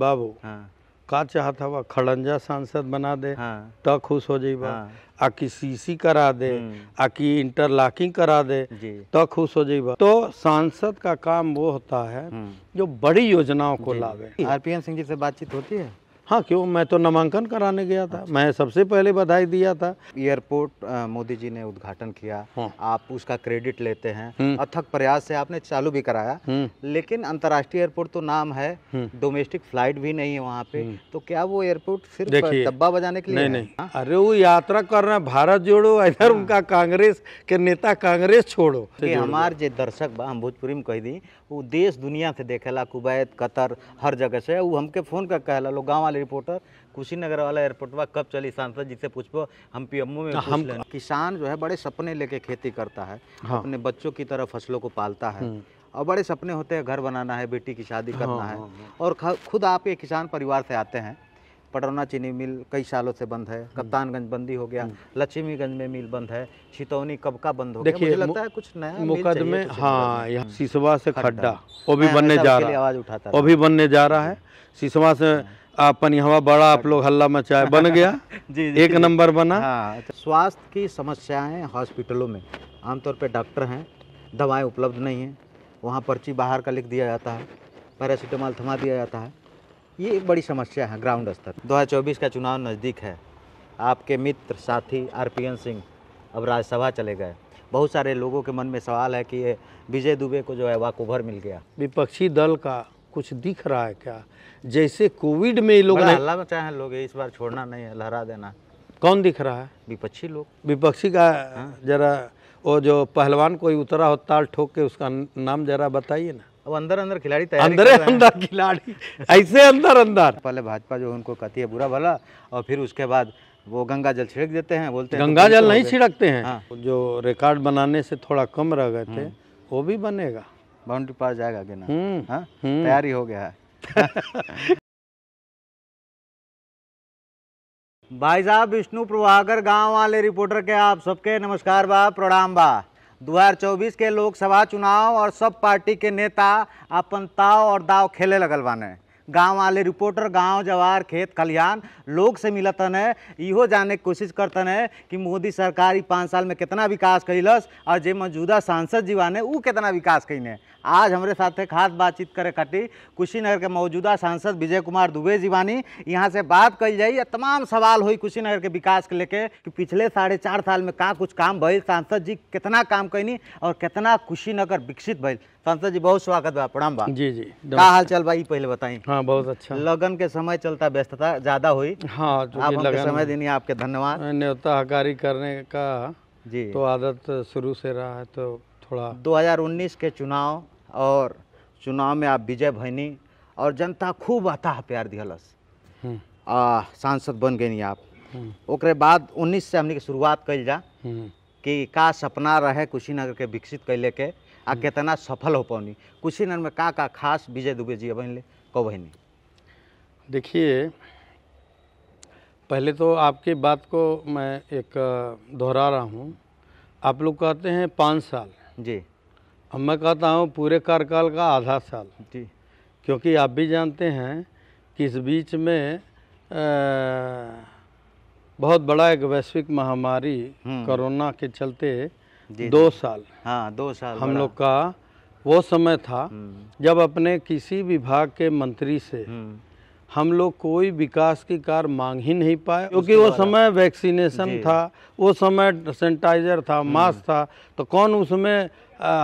बाबू हाँ। का चाहत हवा खड़ंजा सांसद बना दे हाँ। तो खुश हो जाइबा हाँ। आकि सीसी करा दे हम्म। आकि इंटरलॉकिंग करा दे तो खुश हो जाइबा तो सांसद का काम वो होता है हम्म। जो बड़ी योजनाओं को लावे आरपीएन सिंह जी से बातचीत होती है हाँ क्यों मैं तो नामांकन कराने गया था अच्छा। मैं सबसे पहले बधाई दिया था एयरपोर्ट मोदी जी ने उद्घाटन किया हाँ। आप उसका क्रेडिट लेते हैं हम्म। अथक प्रयास से आपने चालू भी कराया हम्म। लेकिन अंतर्राष्ट्रीय एयरपोर्ट तो नाम है हम्म। डोमेस्टिक फ्लाइट भी नहीं है वहाँ पे तो क्या वो एयरपोर्ट सिर्फ डब्बा बजाने के लिए नहीं, नहीं। हाँ। अरे वो यात्रा कर रहे भारत जोड़ो इधर हाँ। उनका कांग्रेस के नेता कांग्रेस छोड़ो हमारे जो दर्शक बा हम भोजपुरी में कह दी वो देश दुनिया से देखेला कुवैत कतर हर जगह से वो हमके फोन कर कहला लोग गाँव वाले रिपोर्टर कुशीनगर वाला एयरपोर्ट वा कब चली सांसद जिससे पूछो हम पीएमओ में हाँ, हम किसान जो है बड़े सपने लेके खेती करता है हाँ। अपने बच्चों की तरह फसलों को पालता है हम्म। और बड़े सपने होते हैं घर बनाना है बेटी की शादी हाँ, करना हाँ, है हाँ, हाँ। और खुद आप ये किसान परिवार से आते हैं पटौना चीनी मिल कई सालों से बंद है हम्म। कप्तानगंज बंदी हो गया हम्म। लक्ष्मीगंज में मिल बंद है छितौनी कब का बंद हो गया मुझे लगता है कुछ नया मुकदमे तो हाँ यहाँ सिसवा से खड्डा वो भी बनने जा रहा है आवाज उठाता वो भी बनने जा रहा है सिसवा से हाँ। अपन यहाँ बड़ा आप लोग हल्ला मचाए बन गया जी, जी एक नंबर बना हाँ तो स्वास्थ्य की समस्याएं हॉस्पिटलों में आमतौर पर डॉक्टर हैं दवाएं उपलब्ध नहीं हैं वहाँ पर्ची बाहर का लिख दिया जाता है पैरासीटामॉल थमा दिया जाता है ये एक बड़ी समस्या है ग्राउंड स्तर दो का चुनाव नज़दीक है आपके मित्र साथी आर सिंह अब राज्यसभा चले गए बहुत सारे लोगों के मन में सवाल है कि ये विजय दुबे को जो है वाक मिल गया विपक्षी दल का कुछ दिख रहा है क्या जैसे कोविड में लोग हैं लोग इस बार छोड़ना नहीं है लहरा देना कौन दिख रहा है विपक्षी लोग विपक्षी का हाँ? जरा वो जो पहलवान कोई उतरा हो ताल ठोक के उसका नाम जरा बताइए ना अब अंदर अंदर खिलाड़ी अंदर अंदर खिलाड़ी ऐसे अंदर अंदर पहले भाजपा जो उनको कहती है बुरा भला और फिर उसके बाद वो गंगा जल छिड़क देते हैं बोलते हैं तो गंगा जल नहीं छिड़कते हैं हाँ। जो रिकॉर्ड बनाने से थोड़ा कम रह गए थे हाँ। वो भी बनेगा बाउंड्री पास जाएगा कि ना हम्म, हाँ? हम्म। तैयारी हो गया है भाई साहब विष्णु प्रभाकर गांव वाले रिपोर्टर के आप सबके नमस्कार बा प्रणाम बा 2024 के लोकसभा चुनाव और सब पार्टी के नेता अपन ताव और दाव खेले लगल बाने गांव वाले रिपोर्टर गांव जवार खेत खलिहान लोग से मिलतन है इो जाने की कोशिश करतन है कि मोदी सरकार पाँच साल में कितना विकास कैलस और जो मौजूदा सांसद जी वाने वो कितना विकास कैने आज हमारे साथ खास बातचीत करे खाती कुशीनगर के मौजूदा सांसद विजय कुमार दुबे जी वानी यहाँ से बात कल या तमाम सवाल हुई कुशीनगर के विकास के लेके कि पिछले साढ़े चार साल में कहाँ कुछ काम भइल सांसद जी कितना काम कैनी और कितना कुशीनगर विकसित भइल संतोष जी बहुत स्वागत बा प्रणाम बा जी जी का हाल चल बा पहले बताई हाँ बहुत अच्छा लगन के समय चलता व्यस्तता ज्यादा हुई हाँ आप हमके समय दिन आपके धन्यवाद न्योता हकारी करने का जी तो आदत शुरू से रहा है तो थोड़ा 2019 के चुनाव और चुनाव में आप विजय भैनी और जनता खूब आता है प्यार दिहलस हम्म। सांसद बन गई आप हम्म। ओकरे बाद 19 से हमने की शुरुआत कल जा हम्म। कि का सपना रहे कुशीनगर के विकसित कैले के आ केतना सफल हो पौनी कुशीनगर में का का खास विजय दुबे जी बनले कौनी देखिए पहले तो आपकी बात को मैं एक दोहरा रहा हूँ आप लोग कहते हैं पाँच साल जी अब मैं कहता हूँ पूरे कार्यकाल का आधा साल जी क्योंकि आप भी जानते हैं कि इस बीच में आ, बहुत बड़ा एक वैश्विक महामारी हम्म। कोरोना के चलते दो साल हाँ दो साल हम लोग का वो समय था हम्म। जब अपने किसी विभाग के मंत्री से हम्म। हम लोग कोई विकास की कार मांग ही नहीं पाए क्योंकि वो समय वैक्सीनेशन था वो समय सैनिटाइजर था मास्क हम्म। था तो कौन उसमें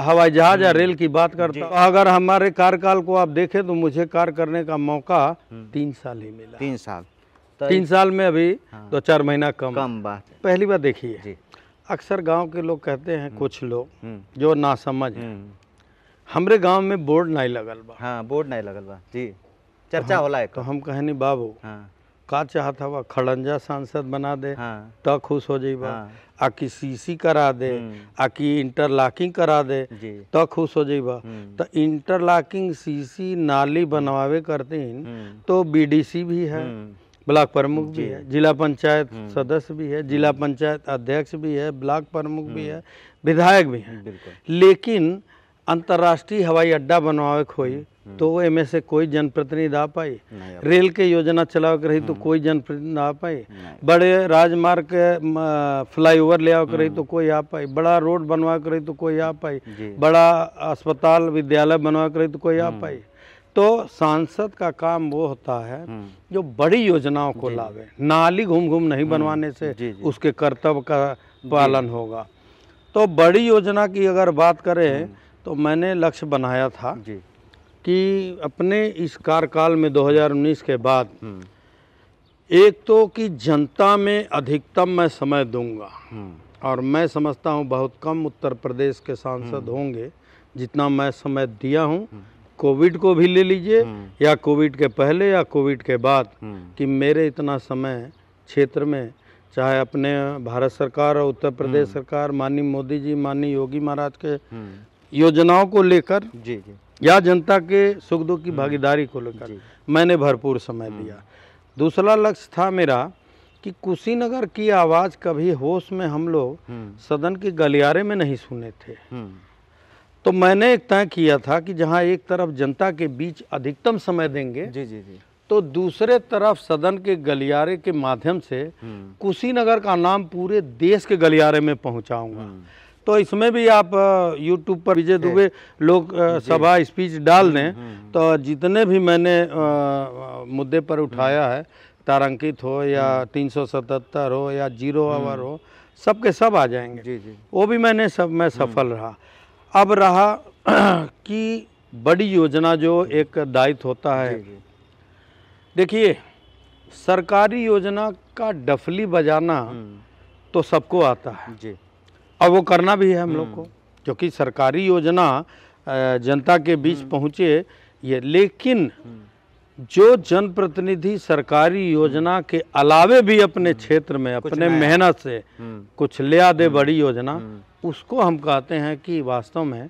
हवाई जहाज या रेल की बात करता तो अगर हमारे कार्यकाल को आप देखें तो मुझे कार्य करने का मौका तीन साल ही मिला तीन साल तो तीन साल में अभी हाँ। दो चार महीना कम कम बात पहली बार देखिए अक्सर गांव के लोग कहते हैं हम्म। कुछ लोग हम्म। जो ना समझ हम्म। हमरे गांव में बोर्ड नहीं लगल बा हाँ बोर्ड नहीं लगल बा जी तो चर्चा होला है तो हम नहीं बाबू हाँ। का चाहत हवा खड़ंजा सांसद बना दे हाँ। तो खुश हो जाइबा हाँ। आकी सीसी करा दे आकी इंटरलॉकिंग करा दे तो खुश हो जाइबा तो इंटरलॉकिंग सीसी नाली बनवावे करते तो बीडीसी भी है ब्लॉक प्रमुख भी है जिला पंचायत हम्म। सदस्य भी है जिला पंचायत अध्यक्ष भी है ब्लॉक प्रमुख भी हम्म। है विधायक भी है लेकिन अंतर्राष्ट्रीय हवाई अड्डा बनवावे खोई हम्म, तो वो एम से कोई जनप्रतिनिधि आ पाई रेल के योजना चलावे के रही तो कोई जनप्रतिनिधि आ पाई बड़े राजमार्ग के ले आवे के रही तो कोई आ पाई बड़ा रोड बनवा के रही तो कोई आ पाई बड़ा अस्पताल विद्यालय बनवा कर रही तो कोई आ पाई तो सांसद का काम वो होता है हम्म। जो बड़ी योजनाओं को लावे नाली घूम घूम नहीं हम्म। बनवाने से जी, जी। उसके कर्तव्य का पालन होगा तो बड़ी योजना की अगर बात करें हम्म। तो मैंने लक्ष्य बनाया था कि अपने इस कार्यकाल में 2019 के बाद एक तो कि जनता में अधिकतम मैं समय दूंगा और मैं समझता हूँ बहुत कम उत्तर प्रदेश के सांसद होंगे जितना मैं समय दिया हूँ कोविड को भी ले लीजिए हम्म। या कोविड के पहले या कोविड के बाद हम्म। कि मेरे इतना समय क्षेत्र में चाहे अपने भारत सरकार और उत्तर प्रदेश हम्म। सरकार माननीय मोदी जी माननीय योगी महाराज के योजनाओं को लेकर जी जी या जनता के सुख दुख की भागीदारी को लेकर मैंने भरपूर समय दिया दूसरा लक्ष्य था मेरा कि कुशीनगर की आवाज़ कभी होश में हम लोग सदन के गलियारे में नहीं सुने थे तो मैंने एक तय किया था कि जहाँ एक तरफ जनता के बीच अधिकतम समय देंगे जी जी जी तो दूसरे तरफ सदन के गलियारे के माध्यम से हम्म। कुशीनगर का नाम पूरे देश के गलियारे में पहुंचाऊंगा हम्म। तो इसमें भी आप YouTube पर विजय दुबे लोग सभा स्पीच डाल हम्म, दें तो जितने भी मैंने आ, मुद्दे पर उठाया है तारंकित हो या 377 हो या जीरो आवर हो सब के सब आ जाएंगे जी जी वो भी मैंने सब मैं सफल रहा अब रहा कि बड़ी योजना जो एक दायित्व होता है देखिए सरकारी योजना का डफली बजाना हम्म। तो सबको आता है जी और वो करना भी है हम लोग को हम्म। क्योंकि सरकारी योजना जनता के बीच हम्म। पहुँचे ये लेकिन जो जनप्रतिनिधि सरकारी योजना हम्म। के अलावे भी अपने हम्म। क्षेत्र में अपने मेहनत से हम्म। कुछ ले दे बड़ी योजना उसको हम कहते हैं कि वास्तव में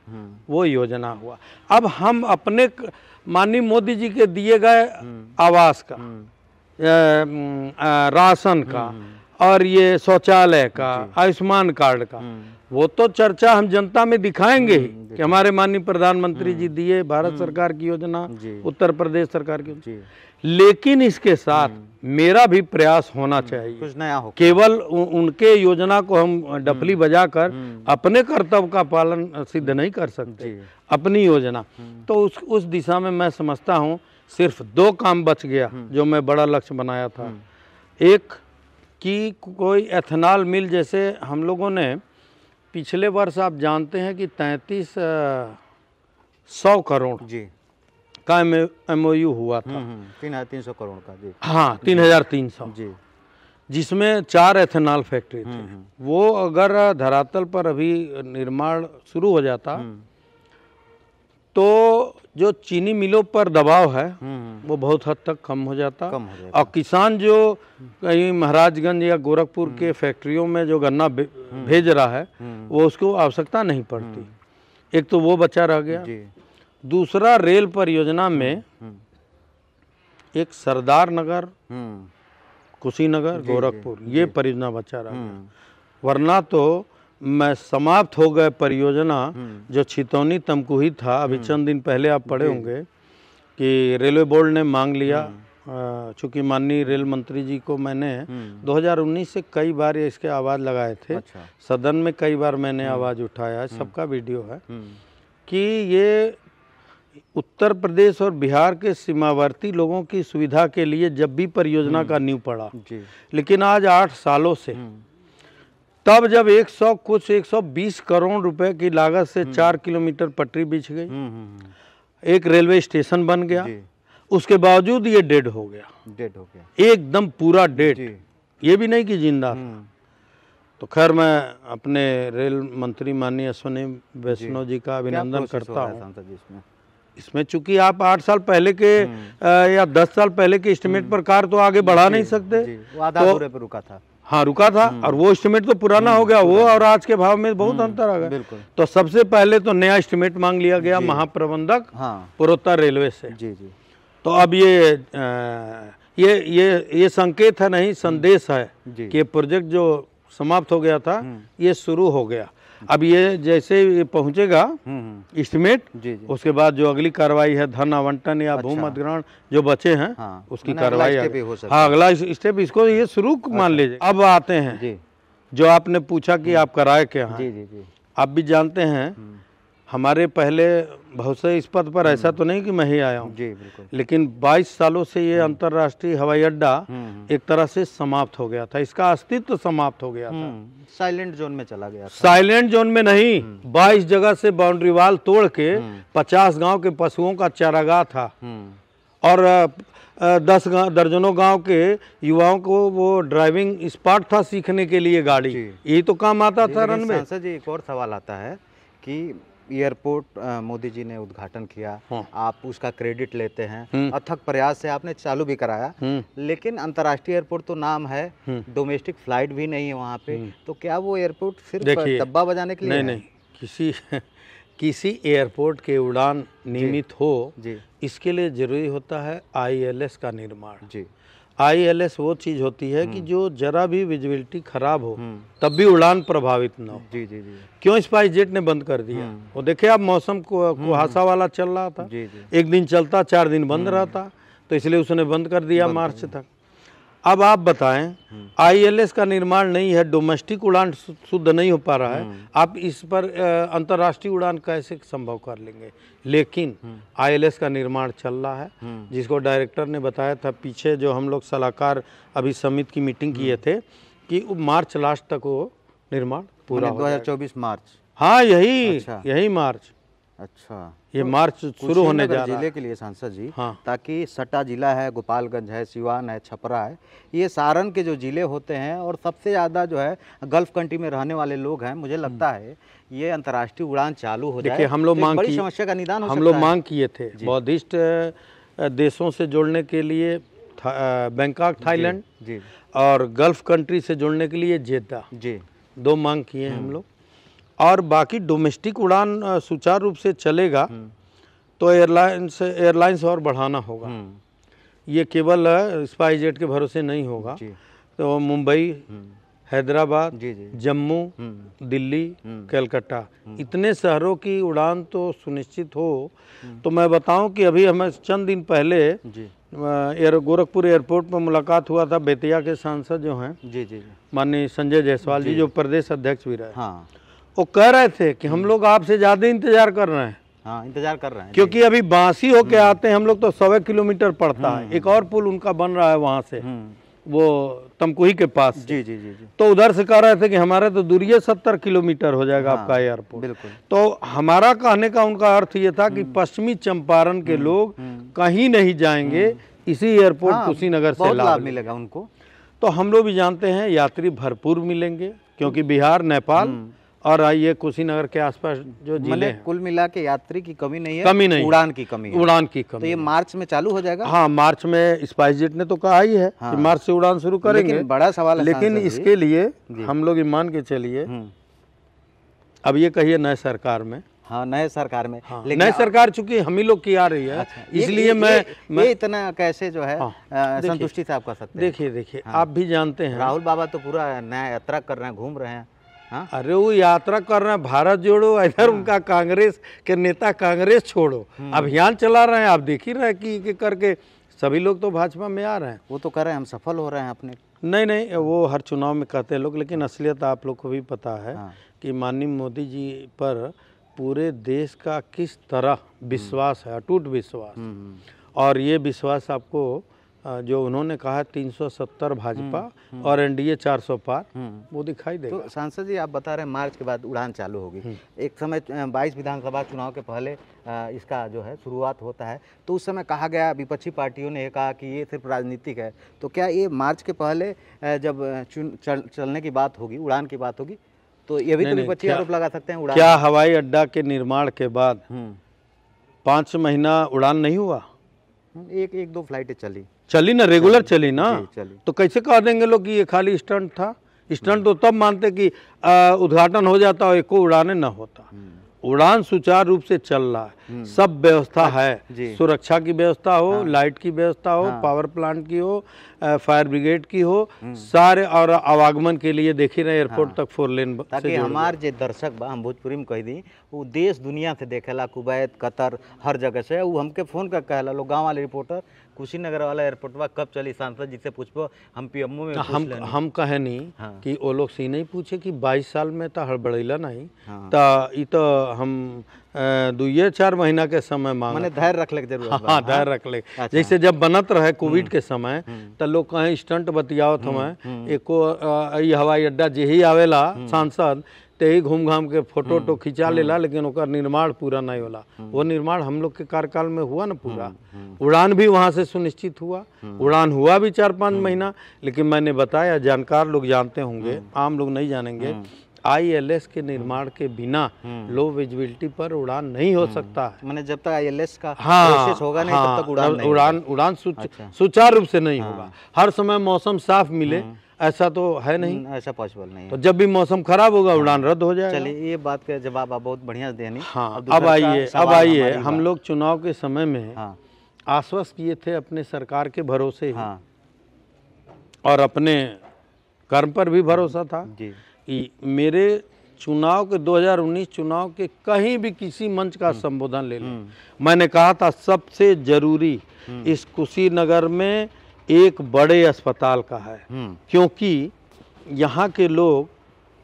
वो योजना हुआ अब हम अपने माननीय मोदी जी के दिए गए आवास का राशन का और ये शौचालय का आयुष्मान कार्ड का वो तो चर्चा हम जनता में दिखाएंगे कि हमारे माननीय प्रधानमंत्री जी हम्म। दिए भारत हम्म। सरकार की योजना उत्तर प्रदेश सरकार की योजना लेकिन इसके साथ हम्म। मेरा भी प्रयास होना चाहिए कुछ नया हो केवल उनके योजना को हम डफली बजाकर अपने कर्तव्य का पालन सिद्ध नहीं कर सकते अपनी योजना तो उस उस दिशा में मैं समझता हूँ सिर्फ दो काम बच गया जो मैं बड़ा लक्ष्य बनाया था एक कि कोई एथेनॉल मिल जैसे हम लोगों ने पिछले वर्ष आप जानते हैं कि तैंतीस सौ करोड़ जी का एम हुआ था हम्म, हम्म, तीन तीन सौ करोड़ का जी हाँ तीन हजार तीन सौ जी जिसमें चार एथेनॉल फैक्ट्री थी हम्म, वो अगर धरातल पर अभी निर्माण शुरू हो जाता तो जो चीनी मिलों पर दबाव है हम्म। वो बहुत हद तक कम हो जाता कम हो जाता और किसान जो कहीं महाराजगंज या गोरखपुर के हम्म। फैक्ट्रियों में जो गन्ना हम्म। भेज रहा है वो उसको आवश्यकता नहीं पड़ती एक तो वो बचा रह गया दूसरा रेल परियोजना में एक सरदार नगर कुशीनगर गोरखपुर ये परियोजना बचा रहा वरना तो मैं समाप्त हो गए परियोजना हम्म। जो छितौनी तमकुही था अभी हम्म। चंद दिन पहले आप पढ़े होंगे कि रेलवे बोर्ड ने मांग लिया हम्म। चूंकि माननीय रेल मंत्री जी को मैंने 2019 से कई बार इसके आवाज़ लगाए थे अच्छा। सदन में कई बार मैंने आवाज़ उठाया सबका वीडियो है कि ये उत्तर प्रदेश और बिहार के सीमावर्ती लोगों की सुविधा के लिए जब भी परियोजना का नींव पड़ा लेकिन आज आठ सालों से तब जब 100 कुछ 120 करोड़ रुपए की लागत से हम्म। चार किलोमीटर पटरी बिछ गई हम्म, हम्म, एक रेलवे स्टेशन बन गया उसके बावजूद ये डेड हो गया डेड हो गया एकदम पूरा डेड ये भी नहीं कि जिंदा तो खैर मैं अपने रेल मंत्री माननीय अश्वनी वैष्णव जी का अभिनंदन करता हूँ इसमें चूंकि आप आठ साल पहले के आ, या दस साल पहले के इस्टीमेट पर कार तो आगे बढ़ा नहीं सकते तो, रुका था हाँ रुका था हम्म। और वो एस्टिमेट तो पुराना हो हम्म, गया वो और आज के भाव में बहुत हम्म, अंतर आ गया तो सबसे पहले तो नया एस्टिमेट मांग लिया गया महाप्रबंधक हाँ। पूर्वोत्तर रेलवे से जी जी तो अब ये ये ये ये संकेत है नहीं संदेश है कि प्रोजेक्ट जो समाप्त हो गया था ये शुरू हो गया अब ये जैसे ये पहुंचेगा इस्टीमेट हम्म, हम्म। उसके बाद जो अगली कार्रवाई है धन आवंटन या अच्छा। भूम अधिग्रहण जो बचे हैं हाँ, उसकी मतलब कार्रवाई हाँ अगला स्टेप इसको ये शुरू मान अच्छा। लीजिए अब आते हैं जो आपने पूछा कि हम्म। आप कराए क्या जी, जी, जी। आप भी जानते हैं हमारे पहले बहुत से इस पद पर ऐसा हम्म। तो नहीं कि मैं ही आया हूँ जी बिल्कुल लेकिन 22 सालों से ये हम्म। अंतर्राष्ट्रीय हवाई अड्डा हम्म, एक तरह से समाप्त हो गया था इसका अस्तित्व तो समाप्त हो गया था साइलेंट जोन में चला गया साइलेंट जोन में नहीं 22 जगह से बाउंड्री वाल तोड़ के 50 गांव के पशुओं का चारागाह था और दस गाँव दर्जनों गांव के युवाओं को वो ड्राइविंग स्पॉट था सीखने के लिए गाड़ी यही तो काम आता था रन में जी एक और सवाल आता है कि एयरपोर्ट मोदी जी ने उद्घाटन किया हाँ। आप उसका क्रेडिट लेते हैं हम्म। अथक प्रयास से आपने चालू भी कराया हम्म। लेकिन अंतर्राष्ट्रीय एयरपोर्ट तो नाम है हम्म। डोमेस्टिक फ्लाइट भी नहीं है वहाँ पे तो क्या वो एयरपोर्ट सिर्फ डब्बा बजाने के लिए नहीं नहीं किसी किसी एयरपोर्ट के उड़ान नियमित हो जी इसके लिए जरूरी होता है आई का निर्माण जी आईएलएस वो चीज़ होती है कि हम्म। जो जरा भी विजिबिलिटी खराब हो हम्म। तब भी उड़ान प्रभावित ना हो जी जी जी क्यों स्पाइस जेट ने बंद कर दिया हम्म। वो देखे आप मौसम को कुहासा वाला चल रहा था जी, जी। एक दिन चलता चार दिन बंद रहता तो इसलिए उसने बंद कर दिया बंद मार्च तक अब आप बताएं आईएलएस का निर्माण नहीं है डोमेस्टिक उड़ान शुद्ध नहीं हो पा रहा है हम्म। आप इस पर अंतर्राष्ट्रीय उड़ान कैसे संभव कर लेंगे लेकिन आईएलएस हम्म। का निर्माण चल रहा है हम्म। जिसको डायरेक्टर ने बताया था पीछे जो हम लोग सलाहकार अभी समिति की मीटिंग किए थे कि मार्च लास्ट तक वो निर्माण पूरा दो मार्च हाँ यही अच्छा। यही मार्च अच्छा ये तो मार्च शुरू होने जा रहा है जिले के लिए सांसद जी हाँ ताकि सटा जिला है गोपालगंज है सिवान है छपरा है ये सारण के जो ज़िले होते हैं और सबसे ज़्यादा जो है गल्फ कंट्री में रहने वाले लोग हैं मुझे हम्म। लगता है ये अंतर्राष्ट्रीय उड़ान चालू हो जाए हम लोग तो मांग बड़ी समस्या का निदान हम लोग मांग किए थे बौद्धिस्ट देशों से जोड़ने के लिए बैंकॉक थाईलैंड और गल्फ कंट्री से जोड़ने के लिए जेद्दा जी दो मांग किए हैं हम हम्म। लोग और बाकी डोमेस्टिक उड़ान सुचारू रूप से चलेगा हम्म। तो एयरलाइंस एयरलाइंस और बढ़ाना होगा हम्म। ये केवल स्पाइस जेट के भरोसे नहीं होगा तो मुंबई हम्म। हैदराबाद जम्मू दिल्ली कलकत्ता इतने शहरों की उड़ान तो सुनिश्चित हो तो मैं बताऊं कि अभी हमें चंद दिन पहले एयर गोरखपुर एयरपोर्ट पर मुलाकात हुआ था बेतिया के सांसद जो हैं माननीय संजय जायसवाल जी जो प्रदेश अध्यक्ष भी रहे हाँ। वो कह रहे थे कि हम हम्म। लोग आपसे ज़्यादा इंतजार कर रहे हैं हाँ इंतजार कर रहे हैं क्योंकि अभी बांसी होके हम्म। आते हैं हम लोग तो सवा किलोमीटर पड़ता है हम्म। एक और पुल उनका बन रहा है वहाँ से वो तमकुही के पास जी जी जी जी तो उधर से कह रहे थे कि हमारे तो दूरी सत्तर किलोमीटर हो जाएगा हाँ, आपका एयरपोर्ट बिल्कुल तो हमारा कहने का उनका अर्थ ये था कि पश्चिमी चंपारण के लोग कहीं नहीं जाएंगे इसी एयरपोर्ट हाँ, कुशीनगर से लाभ मिलेगा उनको तो हम लोग भी जानते हैं यात्री भरपूर मिलेंगे क्योंकि बिहार नेपाल और ये कुशीनगर के आसपास जो जिले कुल मिला के यात्री की कमी नहीं है कमी नहीं उड़ान की कमी उड़ान की कमी तो ये मार्च में चालू हो जाएगा हाँ मार्च में स्पाइस ने तो कहा ही है हाँ। कि मार्च से उड़ान शुरू करेंगे लेकिन बड़ा सवाल लेकिन इसके लिए हम लोग मान के चलिए हम्म। अब ये कहिए नए सरकार में हाँ नए सरकार में हाँ, नए सरकार चूंकि हम ही लोग की आ रही है अच्छा, इसलिए मैं मैं इतना कैसे जो है हाँ, संतुष्टि से आप कर सकते हैं देखिए देखिए हाँ, आप भी जानते हैं राहुल बाबा तो पूरा नया यात्रा कर रहे हैं घूम रहे हैं हा? अरे वो यात्रा करना भारत जोड़ो इधर उनका हाँ। कांग्रेस के नेता कांग्रेस छोड़ो हम्म। अभियान चला रहे हैं आप देख ही रहे कि, करके सभी लोग तो भाजपा में आ रहे हैं वो तो कह रहे हैं हम सफल हो रहे हैं अपने नहीं नहीं वो हर चुनाव में कहते हैं लोग लेकिन हाँ। असलियत आप लोग को भी पता है हाँ। कि माननीय मोदी जी पर पूरे देश का किस तरह हम्म। विश्वास है अटूट विश्वास हम्म, और ये विश्वास आपको जो उन्होंने कहा 370 भाजपा हम्म, हम्म। और एनडीए 400 पार हम्म। वो दिखाई दे तो सांसद जी आप बता रहे हैं मार्च के बाद उड़ान चालू होगी एक समय 22 विधानसभा चुनाव के पहले इसका जो है शुरुआत होता है तो उस समय कहा गया विपक्षी पार्टियों ने कहा कि ये सिर्फ राजनीतिक है तो क्या ये मार्च के पहले जब चल, चलने की बात होगी उड़ान की बात होगी तो ये भी तो विपक्षी आरोप लगा सकते हैं उड़ान क्या हवाई अड्डा के निर्माण के बाद पाँच महीना उड़ान नहीं हुआ एक एक दो फ्लाइटें चली चली ना रेगुलर चली, चली ना चली तो कैसे कह देंगे लोग कि ये खाली स्टंट था स्टंट तो तब मानते कि उद्घाटन हो जाता और एक को उड़ाने ना होता हम्म। उड़ान सुचारू रूप से चल रहा है हम्म। सब व्यवस्था अच्छा, है सुरक्षा की व्यवस्था हो हाँ। लाइट की व्यवस्था हो हाँ। पावर प्लांट की हो फायर ब्रिगेड की हो सारे और आवागमन के लिए देखी रहे एयरपोर्ट हाँ। तक फोर लेन ताकि हमारे जो दर्शक बा हम भोजपुरी में कह दी वो देश दुनिया से देखेला कुवैत कतर हर जगह से वो हमके फ़ोन कर कहला लोग गाँव वाले रिपोर्टर कुशीनगर वाला एयरपोर्ट एयरपोर्टवा कब चली सांसद जी से पूछबो हम पी में हम हम कहे नहीं हाँ। कि वो लोग से नहीं पूछे कि 22 साल में तो हड़बड़ेला नहीं तो हम दुए चार महीना के समय मांग धैर्य रख ले जरूर हाँ धैर्य हाँ। रख ले अच्छा। जैसे जब बनत रहे कोविड हम्म। के समय तो लोग कहें स्टंट बतियावत हमें हम्म। एको हवाई अड्डा ही आवेला सांसद ही घूम घाम के फोटो वोटो खिंचा लेला लेकिन उनका निर्माण पूरा नहीं होला वो निर्माण हम लोग के कार्यकाल में हुआ ना पूरा उड़ान भी वहाँ से सुनिश्चित हुआ उड़ान हुआ भी चार पाँच महीना लेकिन मैंने बताया जानकार लोग जानते होंगे आम लोग नहीं जानेंगे आईएलएस के हम्म। निर्माण के बिना लो हम्म। विजिबिलिटी पर उड़ान नहीं हो हम्म। सकता है मैंने जब तक आईएलएस का हाँ, होगा नहीं हाँ, तब तक उड़ान नहीं उड़ान उड़ान अच्छा। सुचारू अच्छा। रूप से नहीं हाँ, होगा हर समय मौसम साफ मिले ऐसा तो है नहीं ऐसा पॉसिबल नहीं तो जब भी मौसम खराब होगा हाँ। उड़ान रद्द हो जाएगा चलिए ये बात का जवाब आप बहुत बढ़िया देनी हाँ अब आइए अब आइए हम लोग चुनाव के समय में हाँ। आश्वस्त किए थे अपने सरकार के भरोसे हाँ। और अपने कर्म पर भी भरोसा था जी मेरे चुनाव के 2019 चुनाव के कहीं भी किसी मंच का हम्म। संबोधन ले लें हम्म। मैंने कहा था सबसे जरूरी हम्म। इस कुशीनगर में एक बड़े अस्पताल का है क्योंकि यहाँ के लोग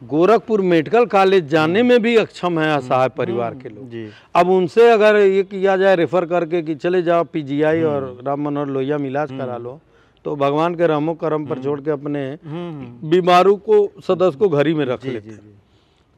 गोरखपुर मेडिकल कॉलेज जाने में भी अक्षम है असहाय परिवार के लोग अब उनसे अगर ये किया जाए रेफर करके कि चले जाओ पीजीआई और राम मनोहर लोहिया मिलाज करा लो तो भगवान के रामो करम पर छोड़ हम्म। के अपने हम्म। बीमारू को सदस्य को घर ही में रख लेते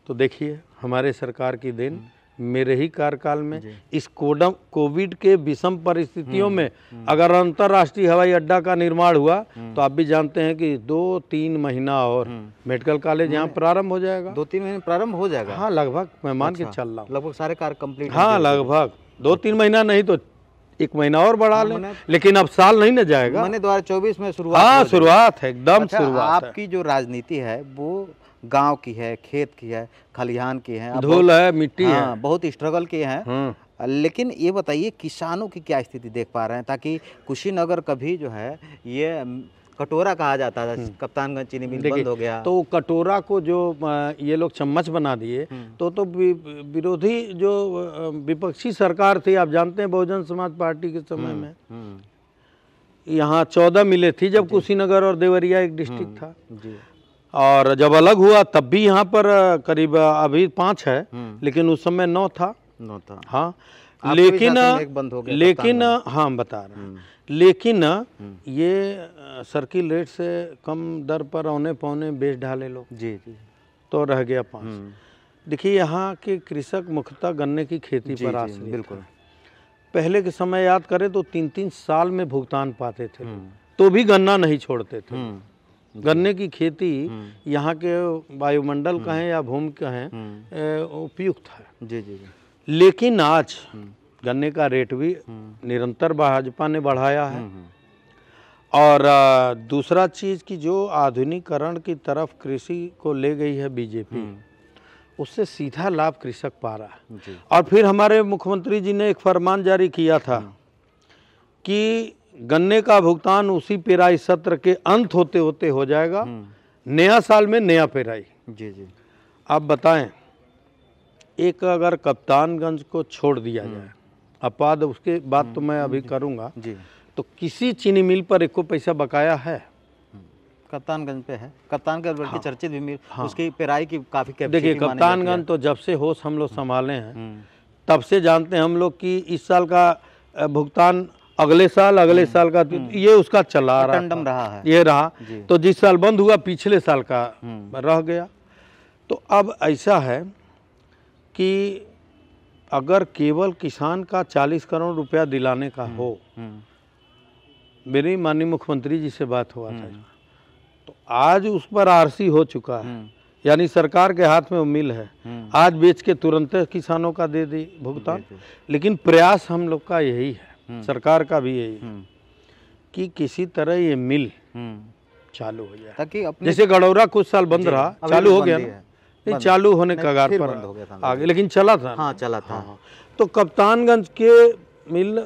तो देखिए हमारे सरकार की देन हम्म। मेरे ही कार्यकाल में इस कोडम कोविड के विषम परिस्थितियों में अगर अंतरराष्ट्रीय हवाई अड्डा का निर्माण हुआ तो आप भी जानते हैं कि दो तीन महीना और मेडिकल कॉलेज यहाँ प्रारंभ हो जाएगा दो तीन महीने प्रारंभ हो जाएगा हाँ लगभग मैं मान अच्छा, के चल रहा हूँ लगभग सारे कार्य कंप्लीट हाँ लगभग दो तीन महीना नहीं तो एक महीना और बढ़ा हाँ, ले तो- लेकिन अब साल नहीं ना जाएगा मैंने दो चौबीस में शुरुआत हाँ, शुरुआत है एकदम अच्छा, शुरुआत आपकी जो राजनीति है वो गांव की है खेत की है खलिहान की है धूल है मिट्टी हाँ, है बहुत स्ट्रगल की है हम्म। लेकिन ये बताइए किसानों की क्या स्थिति देख पा रहे हैं ताकि कुशीनगर कभी जो है ये कटोरा कहा जाता था हम्म। कप्तानगंज चीनी मिल बंद हो गया तो कटोरा को जो ये लोग चम्मच बना दिए हम्म। तो तो विरोधी भी, जो विपक्षी सरकार थी आप जानते हैं बहुजन समाज पार्टी के समय हम्म, में यहाँ चौदह मिले थी जब कुशीनगर और देवरिया एक डिस्ट्रिक्ट था और जब अलग हुआ तब भी यहाँ पर करीब अभी पांच है लेकिन उस समय नौ था नौ था हाँ लेकिन बंद हो गया लेकिन हाँ बता रहे हम्म। लेकिन हम्म। ये सर्किल रेट से कम दर पर औने पौने बेच ढाले लोग जी जी तो रह गया पाँच हम्म। देखिए यहाँ के कृषक मुख्यतः गन्ने की खेती पर आश्रित बिल्कुल पहले के समय याद करें तो तीन तीन साल में भुगतान पाते थे तो भी गन्ना नहीं छोड़ते थे गन्ने की खेती यहाँ के वायुमंडल का है या भूमि का है उपयुक्त है जी जी जी लेकिन आज गन्ने का रेट भी निरंतर भाजपा ने बढ़ाया है और दूसरा चीज़ की जो आधुनिकरण की तरफ कृषि को ले गई है बीजेपी उससे सीधा लाभ कृषक पा रहा है और फिर हमारे मुख्यमंत्री जी ने एक फरमान जारी किया था कि गन्ने का भुगतान उसी पेराई सत्र के अंत होते होते हो जाएगा हम्म। नया साल में नया पेराई जी जी आप बताएं एक अगर कप्तानगंज को छोड़ दिया हम्म। जाए अपाद उसके बाद तो हम्म, मैं हम्म, अभी करूँगा जी तो किसी चीनी मिल पर एक को पैसा बकाया है कप्तानगंज पे है कप्तानगंज हाँ, चर्चित भी मिल हाँ, उसकी पेराई की काफ़ी देखिए कप्तानगंज तो जब से होश हम लोग संभाले हैं तब से जानते हैं हम लोग कि इस साल का भुगतान अगले साल अगले साल का तो ये उसका चला रहा, रहा है ये रहा तो जिस साल बंद हुआ पिछले साल का रह गया तो अब ऐसा है कि अगर केवल किसान का 40 करोड़ रुपया दिलाने का हम्म, हो हम्म। मेरी माननीय मुख्यमंत्री जी से बात हुआ था हम्म। तो आज उस पर आरसी हो चुका है यानी सरकार के हाथ में वो मिल है आज बेच के तुरंत किसानों का दे दी भुगतान लेकिन प्रयास हम लोग का यही है सरकार का भी यही है कि किसी तरह ये मिल चालू हो जाए ताकि जैसे गड़ौरा कुछ साल बंद रहा चालू हो गया ना नहीं चालू होने कगार पर हो गया था लेकिन चला था हाँ चला था हाँ।, हाँ। तो कप्तानगंज के मिल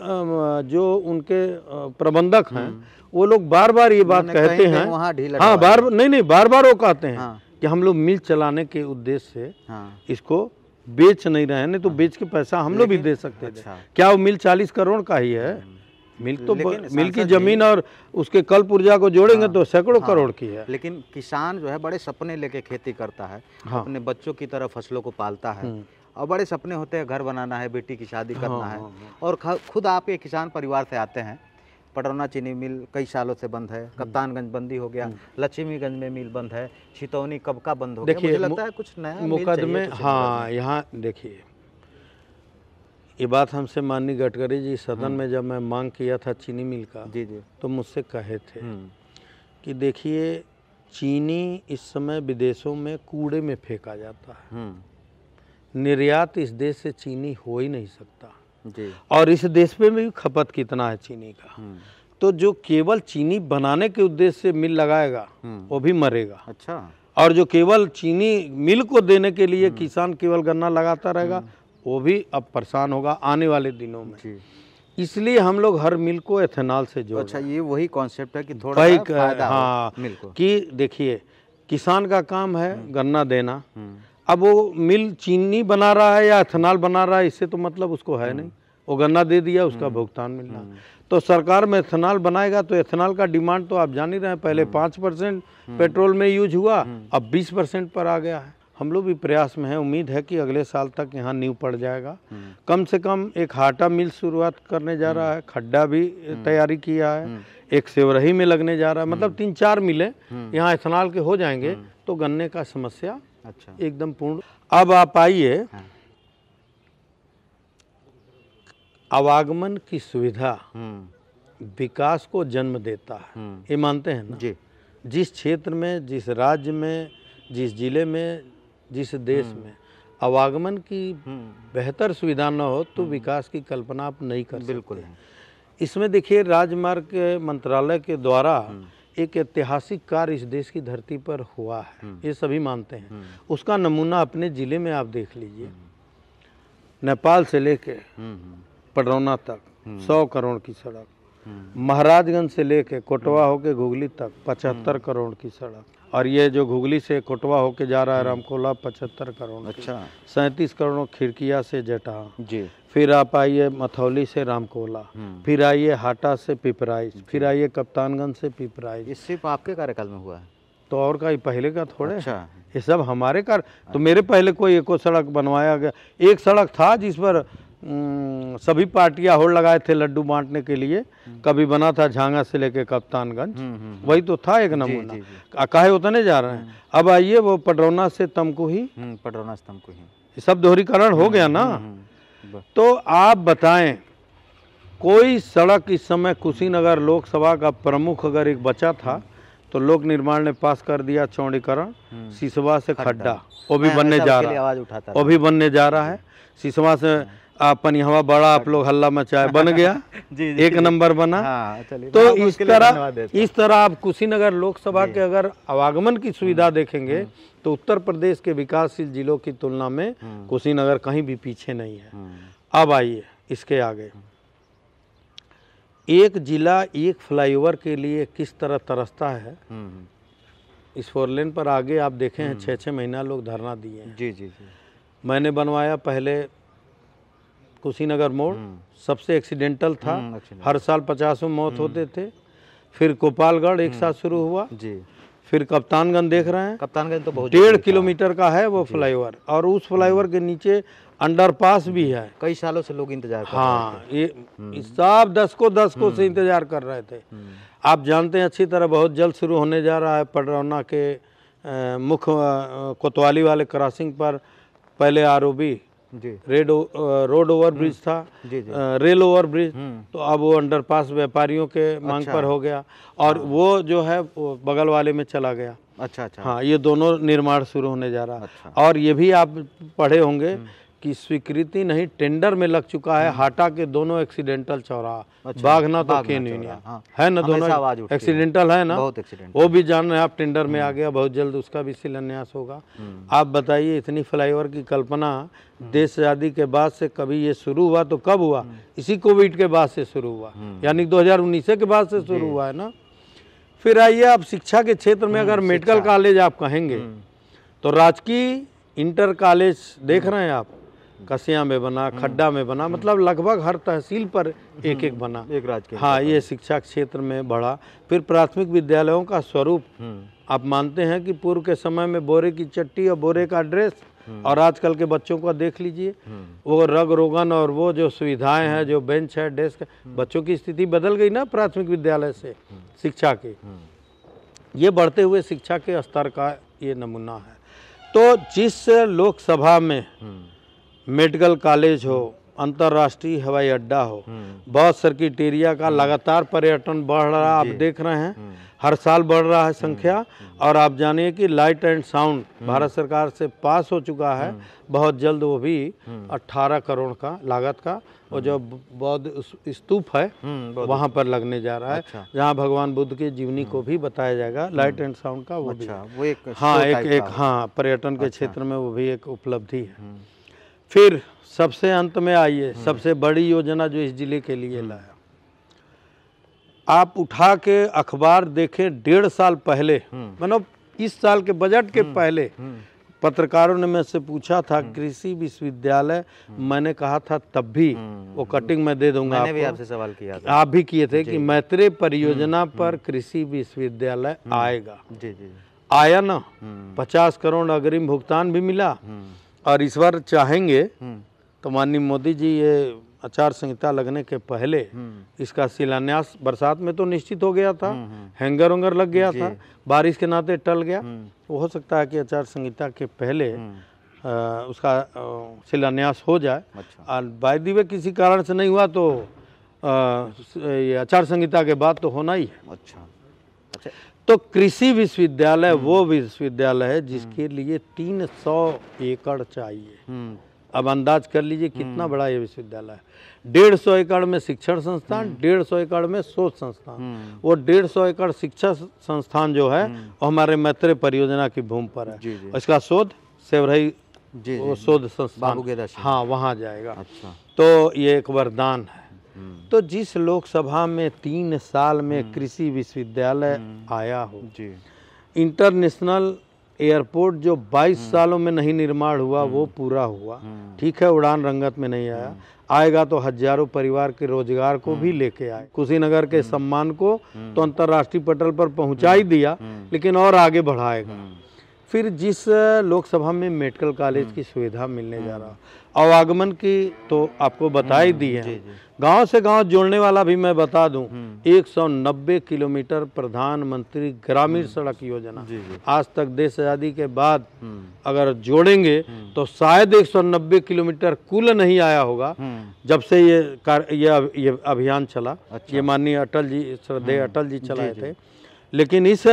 जो उनके प्रबंधक हैं हम्म। वो लोग बार बार ये बात हाँ, कहते हैं हाँ बार नहीं नहीं बार बार वो कहते हैं कि हम लोग मिल चलाने के उद्देश्य से हाँ। इसको बेच नहीं रहे नहीं तो बेच के पैसा हम लोग भी दे सकते थे अच्छा। क्या वो मिल चालीस करोड़ का ही है हम्म। मिल्क तो मिल्क की जमीन और उसके कल पुर्जा को जोड़ेंगे हाँ, तो सैकड़ों हाँ, करोड़ की है लेकिन किसान जो है बड़े सपने लेके खेती करता है हाँ, अपने बच्चों की तरह फसलों को पालता है हम्म। और बड़े सपने होते हैं घर बनाना है बेटी की शादी हाँ, करना है हाँ, हाँ। और खुद आप एक किसान परिवार से आते हैं पटौना चीनी मिल कई सालों से बंद है हम्म। कप्तानगंज बंदी हो गया हम्म। लक्ष्मीगंज में मिल बंद है छितौनी कबका बंद हो गया मुझे लगता है कुछ नया मुकदमे हाँ यहाँ देखिए ये बात हमसे माननीय गडकरी जी सदन हम्म। में जब मैं मांग किया था चीनी मिल का जी जी तो मुझसे कहे थे हम्म। कि देखिए चीनी इस समय विदेशों में कूड़े में फेंका जाता है हम्म। निर्यात इस देश से चीनी हो ही नहीं सकता जी। और इस देश में भी खपत कितना है चीनी का तो जो केवल चीनी बनाने के उद्देश्य से मिल लगाएगा वो भी मरेगा अच्छा और जो केवल चीनी मिल को देने के लिए किसान केवल गन्ना लगाता रहेगा वो भी अब परेशान होगा आने वाले दिनों में इसलिए हम लोग हर मिल को एथेनॉल से जोड़ अच्छा ये वही कॉन्सेप्ट है कि थोड़ा फायदा हाँ मिल को कि देखिए किसान का काम है हम्म। गन्ना देना हम्म। अब वो मिल चीनी बना रहा है या एथेनॉल बना रहा है इससे तो मतलब उसको है नहीं हम्म। वो गन्ना दे दिया उसका भुगतान मिलना तो सरकार में एथेनॉल बनाएगा तो एथेनॉल का डिमांड तो आप जान ही रहे हैं पहले पाँच परसेंट पेट्रोल में यूज हुआ अब बीस परसेंट पर आ गया है हम लोग भी प्रयास में हैं उम्मीद है कि अगले साल तक यहाँ नींव पड़ जाएगा हम्म। कम से कम एक हाटा मिल शुरुआत करने जा रहा है हम्म। खड्डा भी हम्म। तैयारी किया है एक सेवरही में लगने जा रहा है मतलब तीन चार मिले यहाँ इथेनॉल के हो जाएंगे तो गन्ने का समस्या अच्छा एकदम पूर्ण अब आप आइए हाँ। आवागमन की सुविधा विकास को जन्म देता है ये मानते हैं ना जी जिस क्षेत्र में जिस राज्य में जिस जिले में जिस देश हम्म। में आवागमन की हम्म। बेहतर सुविधा न हो तो हम्म। विकास की कल्पना आप नहीं कर बिल्कुल इसमें देखिए राजमार्ग मंत्रालय के द्वारा एक ऐतिहासिक कार्य इस देश की धरती पर हुआ है ये सभी मानते हैं उसका नमूना अपने ज़िले में आप देख लीजिए नेपाल से लेके पडरौना तक सौ करोड़ की सड़क महाराजगंज से लेके कोटवा होके घुगली तक पचहत्तर हम्म। करोड़ की सड़क और ये जो घुगली से कोटवा होके जा रहा है हम्म। रामकोला पचहत्तर करोड़ अच्छा सैंतीस करोड़ खिड़किया से जटा जी फिर आप आइए मथौली से रामकोला हम्म। फिर आइए हाटा से पिपराइज फिर आइए कप्तानगंज से पिपराइज ये सिर्फ आपके कार्यकाल में हुआ है तो और का पहले का थोड़े अच्छा ये सब हमारे कार तो अच्छा। मेरे पहले कोई एको सड़क बनवाया गया एक सड़क था जिस पर सभी पार्टियां होड़ लगाए थे लड्डू बांटने के लिए हम्म। कभी बना था झांगा से लेके कप्तानगंज हम्म, हम्म, वही तो था एक नमूना काहे उतने जा रहे हैं अब आइए वो पडरौना से तमको ही पडरौना से तमको ही सब दोहरीकरण हो गया ना तो आप बताएं कोई सड़क इस समय कुशीनगर लोकसभा का प्रमुख अगर एक बचा था तो लोक निर्माण ने पास कर दिया चौड़ीकरण सिसवा से खड्डा वो भी बनने जा रहा है वो भी बनने जा रहा है सिसवा से अपन यहाँ बड़ा आप लोग हल्ला मचाए बन गया जी, जी, एक नंबर बना हाँ, तो इस तरह इस तरह आप कुशीनगर लोकसभा के अगर आवागमन की सुविधा हम्म, देखेंगे हम्म। तो उत्तर प्रदेश के विकासशील जिलों की तुलना में हम्म। कुशीनगर कहीं भी पीछे नहीं है अब आइए इसके आगे एक जिला एक फ्लाईओवर के लिए किस तरह तरसता है इस फोर लेन पर आगे आप देखे हैं छह छह महीना लोग धरना दिए हैं जी जी जी मैंने बनवाया पहले कुशीनगर मोड़ हम्म। सबसे एक्सीडेंटल था हम्म, हर साल पचासों मौत हम्म। होते थे फिर गोपालगढ़ एक साथ शुरू हुआ जी फिर कप्तानगंज देख रहे हैं कप्तानगंज तो बहुत डेढ़ किलोमीटर का है वो फ्लाईओवर और उस फ्लाईओवर के नीचे अंडरपास भी है कई सालों से लोग इंतजार कर हाँ ये सब दशकों दशकों से इंतजार कर रहे थे आप जानते हैं अच्छी तरह बहुत जल्द शुरू होने जा रहा है पडरौना के मुख्य कोतवाली वाले क्रॉसिंग पर पहले R red road over bridge हम्म। था जी, जी। रेल ओवर ब्रिज हम्म। तो अब वो अंडर पास व्यापारियों के मांग अच्छा, पर हो गया और हाँ। वो जो है बगल वाले में चला गया अच्छा अच्छा हाँ ये दोनों निर्माण शुरू होने जा रहा अच्छा। और ये भी आप पढ़े होंगे हम्म। की स्वीकृति नहीं टेंडर में लग चुका है हम्म। हाटा के दोनों एक्सीडेंटल चौराहा अच्छा, बाघना तो हाँ, है ना दोनों एक्सीडेंटल है ना वो भी जान रहे हैं आप टेंडर में आ हम्म। गया बहुत जल्द उसका भी शिलान्यास होगा हम्म। आप बताइए इतनी फ्लाईओवर की कल्पना देश आजादी के बाद से कभी ये शुरू हुआ तो कब हुआ इसी कोविड के बाद से शुरू हुआ यानी दो के बाद से शुरू हुआ है ना फिर आइए आप शिक्षा के क्षेत्र में अगर मेडिकल कॉलेज आप कहेंगे तो राजकीय इंटर कॉलेज देख रहे हैं आप कसिया में बना हम्म। खड्डा में बना हम्म। मतलब लगभग हर तहसील पर एक एक हम्म। बना एक राज्य हाँ ये शिक्षा क्षेत्र में बढ़ा फिर प्राथमिक विद्यालयों का स्वरूप आप मानते हैं कि पूर्व के समय में बोरे की चट्टी और बोरे का ड्रेस और आजकल के बच्चों को देख लीजिए वो रग रोगन और वो जो सुविधाएं हैं जो बेंच है डेस्क है बच्चों की स्थिति बदल गई ना प्राथमिक विद्यालय से शिक्षा की ये बढ़ते हुए शिक्षा के स्तर का ये नमूना है तो जिस लोकसभा में मेडिकल कॉलेज हो अंतर्राष्ट्रीय हवाई अड्डा हो हम्म। बहुत सर्किट एरिया का हम्म। लगातार पर्यटन बढ़ रहा आप देख रहे हैं हम्म। हर साल बढ़ रहा है संख्या और आप जानिए कि लाइट एंड साउंड भारत सरकार से पास हो चुका है बहुत जल्द वो भी 18 करोड़ का लागत का और जो बौद्ध स्तूप है वहाँ पर लगने जा रहा है अच्छा। जहाँ भगवान बुद्ध की जीवनी को भी बताया जाएगा लाइट एंड साउंड का वो अच्छा, भी वो एक हाँ एक हाँ पर्यटन के अच्छा। क्षेत्र में वो भी एक उपलब्धि है फिर सबसे अंत में आइए सबसे बड़ी योजना जो इस जिले के लिए लाया आप उठा के अखबार देखें डेढ़ साल पहले मतलब इस साल के बजट के पहले पत्रकारों ने मुझसे पूछा था कृषि विश्वविद्यालय मैंने कहा था तब भी वो कटिंग मैं दे दूंगा मैंने भी आपसे सवाल किया था आप भी किए थे कि मैत्रे परियोजना हम्म, पर हम्म। कृषि विश्वविद्यालय हम्म। आएगा जी जी आया ना पचास करोड़ अग्रिम भुगतान भी मिला और इस बार चाहेंगे हम्म। तो माननीय मोदी जी ये आचार संहिता लगने के पहले हम्म। इसका शिलान्यास बरसात में तो निश्चित हो गया था हम्म, हैंगर उंगर लग गया था बारिश के नाते टल गया तो हो सकता है कि आचार संहिता के पहले आ, उसका शिलान्यास हो जाए अच्छा। और बाय दिवे किसी कारण से नहीं हुआ तो आ, ये आचार संहिता के बाद तो होना ही है अच्छा अच्छा तो कृषि विश्वविद्यालय हम्म। वो विश्वविद्यालय है जिसके हम्म। लिए 300 एकड़ चाहिए हम्म। अब अंदाज कर लीजिए कितना बड़ा ये विश्वविद्यालय है डेढ़ सौ एकड़ में शिक्षण संस्थान डेढ़ सौ एकड़ में शोध संस्थान वो डेढ़ सौ एकड़ शिक्षा संस्थान जो है वो हमारे मैत्र परियोजना की भूमि पर है जी जी। इसका शोध सेवराई शोध संस्थान हाँ वहाँ जाएगा अच्छा तो ये एक वरदान है तो जिस लोकसभा में तीन साल में हम्म। कृषि विश्वविद्यालय हम्म। आया हो इंटरनेशनल एयरपोर्ट जो 22 हम्म। सालों में नहीं निर्माण हुआ वो पूरा हुआ ठीक है उड़ान रंगत में नहीं आया आएगा तो हजारों परिवार के रोजगार को भी लेके आए कुशीनगर के सम्मान को तो अंतर्राष्ट्रीय पटल पर पहुंचा ही दिया लेकिन और आगे बढ़ाएगा फिर जिस लोकसभा में मेडिकल कॉलेज की सुविधा मिलने जा रहा अवागमन हम्म। की तो आपको बता ही हम्म, दी है गांव से गांव जोड़ने वाला भी मैं बता दूं 190 हम्म। किलोमीटर प्रधानमंत्री ग्रामीण सड़क योजना आज तक देश आज़ादी के बाद अगर जोड़ेंगे तो शायद 190 किलोमीटर कुल नहीं आया होगा जब से ये कार, ये, ये अभियान चला अच्छा। ये माननीय अटल जी श्रद्धेय अटल जी चलाए थे लेकिन इस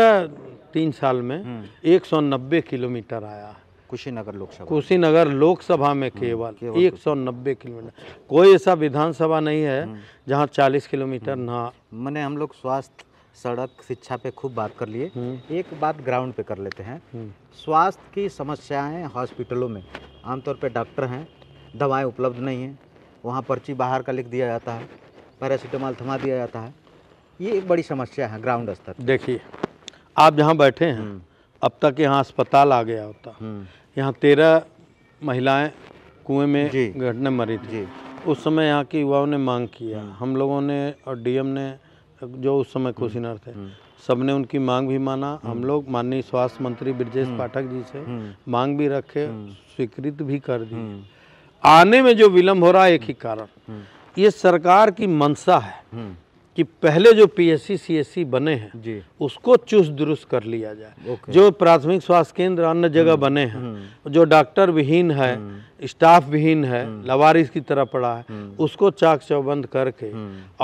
तीन साल में 190 हम्म। किलोमीटर आया है कुशीनगर लोकसभा कुशीनगर लोकसभा में हम्म, केवल एक सौ नब्बे किलोमीटर कोई ऐसा विधानसभा नहीं है हम्म। जहाँ चालीस किलोमीटर ना मैंने हम लोग स्वास्थ्य सड़क शिक्षा पे खूब बात कर लिए एक बात ग्राउंड पे कर लेते हैं स्वास्थ्य की समस्याएं हॉस्पिटलों में आमतौर पे डॉक्टर हैं दवाएं उपलब्ध नहीं हैं वहाँ पर्ची बाहर का लिख दिया जाता है पैरासीटामॉल थमा दिया जाता है ये एक बड़ी समस्या है ग्राउंड स्तर देखिए आप जहाँ बैठे हैं हम्म। अब तक यहाँ अस्पताल आ गया होता हम्म। यहाँ तेरह महिलाएं कुएं में घटने मरी थी उस समय यहाँ के युवाओं ने मांग किया हम्म। हम लोगों ने और डीएम ने जो उस समय कुशीनर थे सब ने उनकी मांग भी माना हम लोग माननीय स्वास्थ्य मंत्री ब्रजेश पाठक जी से मांग भी रखे स्वीकृत भी कर दी आने में जो विलम्ब हो रहा है एक ही कारण ये सरकार की मंशा है कि पहले जो पीएससी सीएससी बने हैं उसको चुस्त दुरुस्त कर लिया जाए जो प्राथमिक स्वास्थ्य केंद्र अन्य जगह हम्म, बने हैं हम्म। जो डॉक्टर विहीन है हम्म। स्टाफ विहीन है लवारिस की तरह पड़ा है उसको चाक चौबंद करके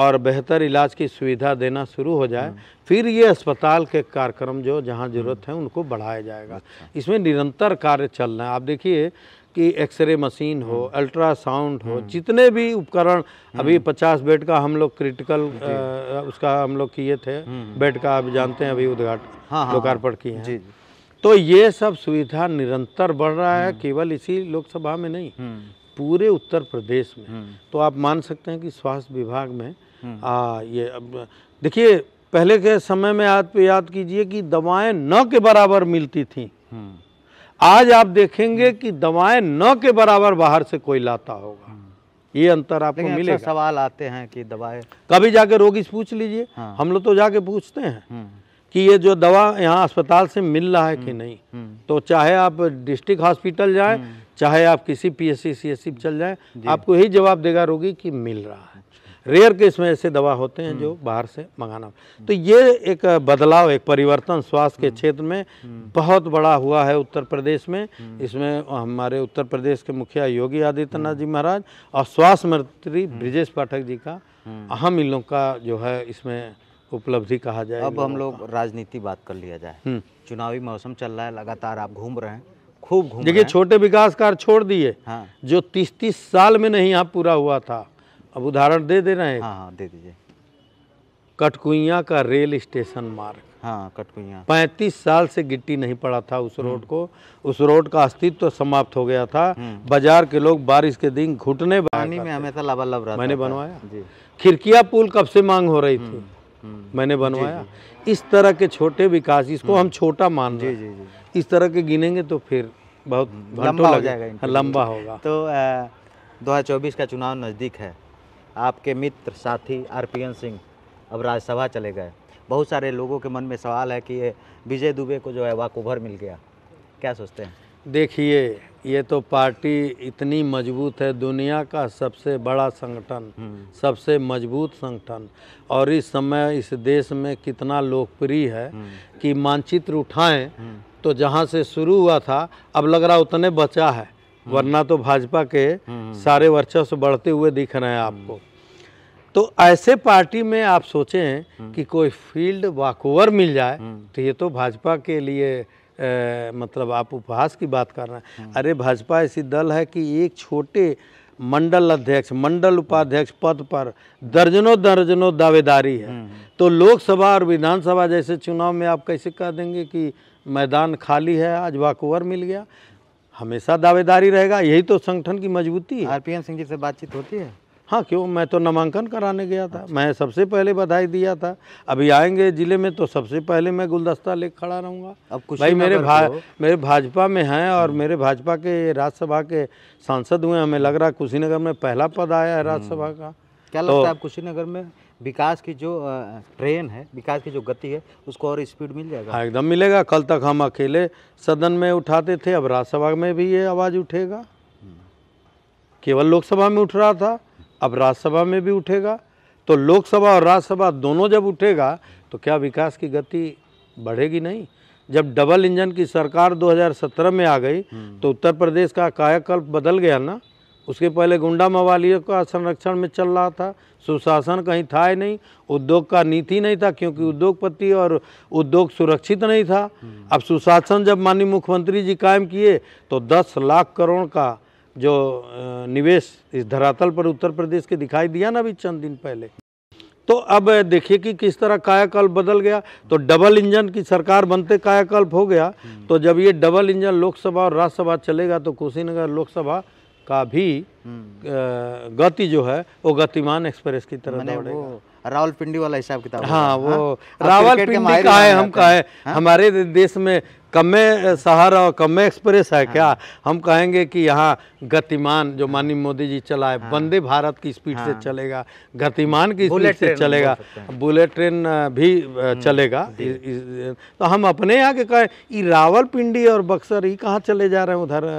और बेहतर इलाज की सुविधा देना शुरू हो जाए फिर ये अस्पताल के कार्यक्रम जो जहाँ जरूरत है उनको बढ़ाया जाएगा अच्छा। इसमें निरंतर कार्य चल रहा है आप देखिए कि एक्सरे मशीन हो अल्ट्रासाउंड हम्म। हो हम्म। जितने भी उपकरण हम्म। अभी 50 बेड का हम लोग क्रिटिकल आ, उसका हम लोग किए थे बेड का आप जानते हैं अभी उद्घाटन हाँ, हाँ, लोकार्पण हाँ। किए हैं तो ये सब सुविधा निरंतर बढ़ रहा है केवल इसी लोकसभा में नहीं पूरे उत्तर प्रदेश में तो आप मान सकते हैं कि स्वास्थ्य विभाग में आ, ये देखिए पहले के समय में आप याद कीजिए कि दवाएं न के बराबर मिलती थी आज आप देखेंगे कि दवाएं न के बराबर बाहर से कोई लाता होगा ये अंतर आपको मिलेगा अच्छा सवाल आते हैं कि दवाएं कभी जाके रोगी से पूछ लीजिए हाँ। हम लोग तो जाके पूछते हैं हम्म। कि ये जो दवा यहाँ अस्पताल से मिल रहा है कि हम्म। नहीं हम्म। तो चाहे आप डिस्ट्रिक्ट हॉस्पिटल जाएं चाहे आप किसी पी एस सी चल जाएं आपको यही जवाब देगा रोगी कि मिल रहा है रेयर केस में ऐसे दवा होते हैं जो हम्म। बाहर से मंगाना तो ये एक बदलाव एक परिवर्तन स्वास्थ्य के हम्म। क्षेत्र में हम्म। बहुत बड़ा हुआ है उत्तर प्रदेश में इसमें हमारे उत्तर प्रदेश के मुखिया योगी आदित्यनाथ जी महाराज और स्वास्थ्य मंत्री ब्रिजेश पाठक जी का अहम इन लोग का जो है इसमें उपलब्धि कहा जाए अब हम लोग राजनीति बात कर लिया जाए चुनावी मौसम चल रहा है लगातार आप घूम रहे हैं खूब घूम देखिए छोटे विकास कार्य छोड़ दिए हाँ। जो तीस तीस साल में नहीं यहाँ पूरा हुआ था अब उदाहरण दे दे रहे हैं हाँ हाँ दे दीजिए कटकुइया का रेल स्टेशन मार्ग हाँ कटकुइया पैंतीस साल से गिट्टी नहीं पड़ा था उस हम्म। रोड को उस रोड का अस्तित्व तो समाप्त हो गया था हम्म। बाजार के लोग बारिश के दिन घुटने पानी में हमेशा लब रहा मैंने बनवाया खिड़किया पुल कब से मांग हो रही थी हम्म, मैंने बनवाया इस तरह के छोटे विकास इसको हम छोटा मान रहे इस तरह के गिनेंगे तो फिर बहुत लंबा हो जाएगा लंबा होगा तो दो का चुनाव नज़दीक है आपके मित्र साथी आरपीएन सिंह अब राज्यसभा चले गए बहुत सारे लोगों के मन में सवाल है कि ये विजय दुबे को जो है वाक ओवर मिल गया क्या सोचते हैं देखिए ये तो पार्टी इतनी मजबूत है दुनिया का सबसे बड़ा संगठन हम्म। सबसे मजबूत संगठन और इस समय इस देश में कितना लोकप्रिय है हम्म। कि मानचित्र उठाएं हम्म। तो जहाँ से शुरू हुआ था अब लग रहा उतने बचा है हम्म। वरना तो भाजपा के हम्म, हम्म। सारे वर्चस्व बढ़ते हुए दिख रहे हैं आपको तो ऐसे पार्टी में आप सोचें कि कोई फील्ड वाकओवर मिल जाए तो ये तो भाजपा के लिए ए, मतलब आप उपहास की बात कर रहे हैं अरे भाजपा ऐसी दल है कि एक छोटे मंडल अध्यक्ष मंडल उपाध्यक्ष पद पर दर्जनों दर्जनों दावेदारी है तो लोकसभा और विधानसभा जैसे चुनाव में आप कैसे कह देंगे कि मैदान खाली है आज वाकओवर मिल गया हमेशा दावेदारी रहेगा यही तो संगठन की मजबूती है आरपीएन सिंह जी से बातचीत होती है हाँ क्यों मैं तो नामांकन कराने गया था अच्छा। मैं सबसे पहले बधाई दिया था अभी आएंगे ज़िले में तो सबसे पहले मैं गुलदस्ता लेकर खड़ा रहूँगा अब कुछ भाई मेरे भा मेरे भाजपा में हैं और हाँ। मेरे भाजपा के राज्यसभा के सांसद हुए हमें लग रहा है कुशीनगर में पहला पद आया है हम्म। राज्यसभा का क्या लगता तो है आप कुशीनगर में विकास की जो ट्रेन है विकास की जो गति है उसको और स्पीड मिल जाएगा हाँ एकदम मिलेगा कल तक हम अकेले सदन में उठाते थे अब राज्यसभा में भी ये आवाज़ उठेगा केवल लोकसभा में उठ रहा था अब राज्यसभा में भी उठेगा तो लोकसभा और राज्यसभा दोनों जब उठेगा तो क्या विकास की गति बढ़ेगी नहीं जब डबल इंजन की सरकार 2017 में आ गई हम्म। तो उत्तर प्रदेश का कायाकल्प बदल गया ना उसके पहले गुंडा मवालियों का संरक्षण में चल रहा था सुशासन कहीं था ही नहीं उद्योग का नीति नहीं था क्योंकि उद्योगपति और उद्योग सुरक्षित नहीं था हम्म। अब सुशासन जब माननीय मुख्यमंत्री जी कायम किए तो 10 लाख करोड़ का जो निवेश इस धरातल पर उत्तर प्रदेश के दिखाई दिया ना अभी चंद दिन पहले तो अब देखिए कि किस तरह कायाकल्प बदल गया तो डबल इंजन की सरकार बनते कायाकल्प हो गया हम्म। तो जब ये डबल इंजन लोकसभा और राज्यसभा चलेगा तो कुशीनगर लोकसभा का भी हम्म। गति जो है वो गतिमान एक्सप्रेस की तरह रावल पिंडी वाला हिसाब किताब हाँ वो रावल पिंडी का है हम कहे हाँ? हमारे देश में कमे सहारा और कमे एक्सप्रेस है क्या हाँ। हम कहेंगे कि यहाँ गतिमान जो माननीय मोदी जी चलाए हाँ? वंदे भारत की स्पीड हाँ? से चलेगा गतिमान की स्पीड से चलेगा बुलेट ट्रेन भी हम्म, चलेगा तो हम अपने यहाँ के कहें ये रावल पिंडी और बक्सर ये कहाँ चले जा रहे हैं उधर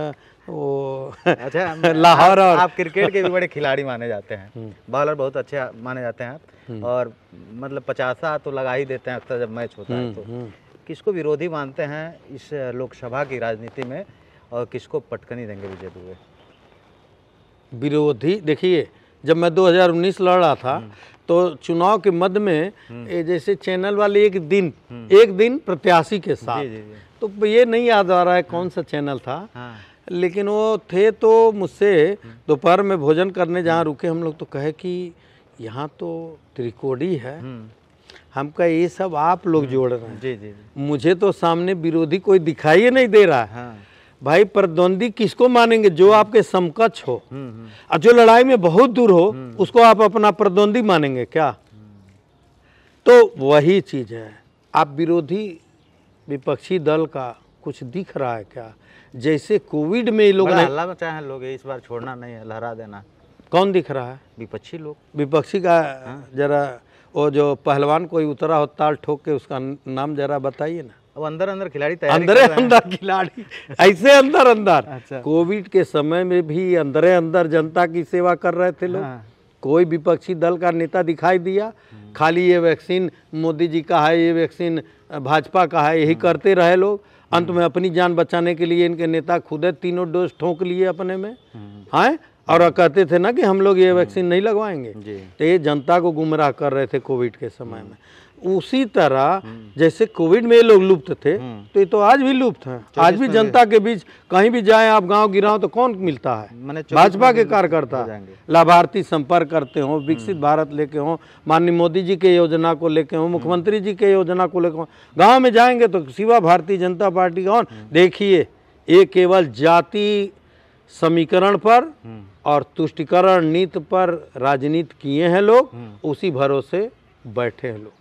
वो अच्छा लाहौर और आप क्रिकेट के भी बड़े खिलाड़ी माने जाते हैं हम्म। बॉलर बहुत अच्छे माने जाते हैं आप हम्म। और मतलब पचासा तो लगा ही देते हैं अक्सर जब मैच होता है हम्म, तो किसको विरोधी मानते हैं इस लोकसभा की राजनीति में और किसको पटकनी देंगे विजय दुबे विरोधी देखिए जब मैं 2019 लड़ रहा था तो चुनाव के मध्य में जैसे चैनल वाले एक दिन एक दिन प्रत्याशी के साथ जी जी जी। तो ये नहीं याद आ रहा है कौन सा चैनल था हाँ। लेकिन वो थे तो मुझसे दोपहर में भोजन करने जहाँ रुके हम लोग तो कहे कि यहाँ तो त्रिकोणी है हम्म। हम का ये सब आप लोग हम्म। जोड़ रहे हैं जी जी मुझे तो सामने विरोधी कोई दिखाई नहीं दे रहा है हाँ। भाई प्रद्वंदी किसको मानेंगे जो हम्म। आपके समकक्ष हो और जो लड़ाई में बहुत दूर हो उसको आप अपना प्रद्वंदी मानेंगे क्या तो वही चीज है आप विरोधी विपक्षी दल का कुछ दिख रहा है क्या जैसे कोविड में लोग हल्ला मचाए हैं लोग इस बार छोड़ना नहीं है लहरा देना कौन दिख रहा है विपक्षी लोग विपक्षी का हाँ। जरा वो जो पहलवान कोई उतरा हो ताल ठोक के उसका नाम जरा बताइए ना अब अंदर अंदर खिलाड़ी अंदर अंदर खिलाड़ी ऐसे अंदर अंदर अच्छा। कोविड के समय में भी अंदर अंदर जनता की सेवा कर रहे थे लोग हाँ। कोई विपक्षी दल का नेता दिखाई दिया खाली ये वैक्सीन मोदी जी का है ये वैक्सीन भाजपा का है यही हाँ। करते रहे लोग अंत में अपनी जान बचाने के लिए इनके नेता खुद है तीनों डोज ठोंक लिए अपने में हाँ और कहते थे ना कि हम लोग ये वैक्सीन नहीं लगवाएंगे तो ये जनता को गुमराह कर रहे थे कोविड के समय में उसी तरह हम्म। जैसे कोविड में ये लोग लुप्त थे हम्म। तो ये तो आज भी लुप्त है आज भी जनता के बीच कहीं भी जाए आप गांव गिराओ तो कौन मिलता है भाजपा के कार्यकर्ता लाभार्थी संपर्क करते हो हम्म। विकसित भारत लेके हो माननीय मोदी जी के योजना को लेके हो मुख्यमंत्री जी के योजना को लेके हो गाँव में जाएंगे तो सिवा भारतीय जनता पार्टी कौन देखिए ये केवल जाति समीकरण पर और तुष्टिकरण नीति पर राजनीति किए हैं लोग उसी भरोसे बैठे हैं लोग